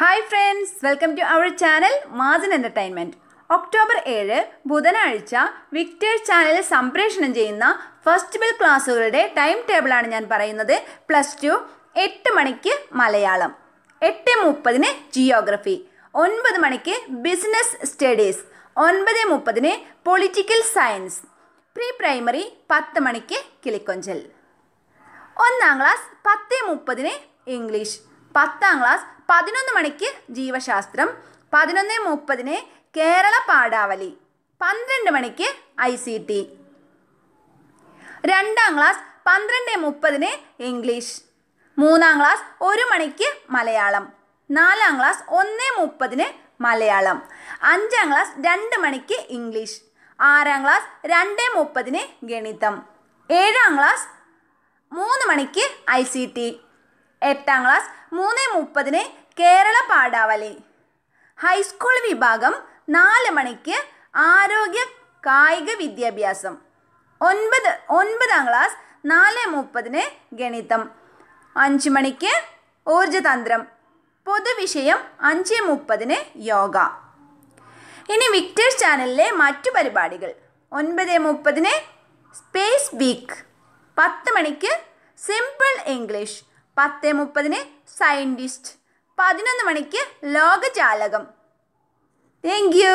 hi friends welcome to our channel മാസൻ entertainment October ഏഴ് ബുധനാഴ്ച വിക്ടേഴ്സ് ചാനലിൽ സംപ്രേഷണം ചെയ്യുന്ന ഫസ്റ്റ് ബിൽ ക്ലാസ്സുകളുടെ ടൈം ടേബിളാണ് ഞാൻ പറയുന്നത് പ്ലസ് ടു എട്ട് മണിക്ക് മലയാളം എട്ട് മുപ്പതിന് ജിയോഗ്രഫി ഒൻപത് മണിക്ക് ബിസിനസ് സ്റ്റഡീസ് ഒൻപത് മുപ്പതിന് പൊളിറ്റിക്കൽ സയൻസ് പ്രീ പ്രൈമറി പത്ത് മണിക്ക് കിളിക്കൊഞ്ചൽ ഒന്നാം ക്ലാസ് പത്ത് മുപ്പതിന് ഇംഗ്ലീഷ് പത്താം ക്ലാസ് പതിനൊന്ന് മണിക്ക് ജീവശാസ്ത്രം പതിനൊന്ന് മുപ്പതിന് കേരള പാഠാവലി പന്ത്രണ്ട് മണിക്ക് ഐ സി ടി രണ്ടാം ക്ലാസ് പന്ത്രണ്ട് മുപ്പതിന് ഇംഗ്ലീഷ് മൂന്നാം ക്ലാസ് ഒരു മണിക്ക് മലയാളം നാലാം ക്ലാസ് ഒന്ന് മുപ്പതിന് മലയാളം അഞ്ചാം ക്ലാസ് രണ്ട് മണിക്ക് ഇംഗ്ലീഷ് ആറാം ക്ലാസ് രണ്ട് മുപ്പതിന് ഗണിതം ഏഴാം ക്ലാസ് മൂന്ന് മണിക്ക് ഐ സി ടി എട്ടാം ക്ലാസ് മൂന്ന് മുപ്പതിന് കേരള പാഠാവലി ഹൈസ്കൂൾ വിഭാഗം നാല് മണിക്ക് ആരോഗ്യ കായിക വിദ്യാഭ്യാസം ഒൻപത് ഒൻപതാം ക്ലാസ് നാല് മുപ്പതിന് ഗണിതം അഞ്ച് മണിക്ക് ഊർജതന്ത്രം പൊതുവിഷയം അഞ്ച് മുപ്പതിന് യോഗ ഇനി വിക്ടേഴ്സ് ചാനലിലെ മറ്റു പരിപാടികൾ ഒൻപത് മുപ്പതിന് സ്പേസ് വീക്ക് പത്ത് മണിക്ക് സിമ്പിൾ ഇംഗ്ലീഷ് പത്ത് മുപ്പതിന് സയൻറ്റിസ്റ്റ് പതിനൊന്ന് മണിക്ക് ലോകചാലകം താങ്ക് യു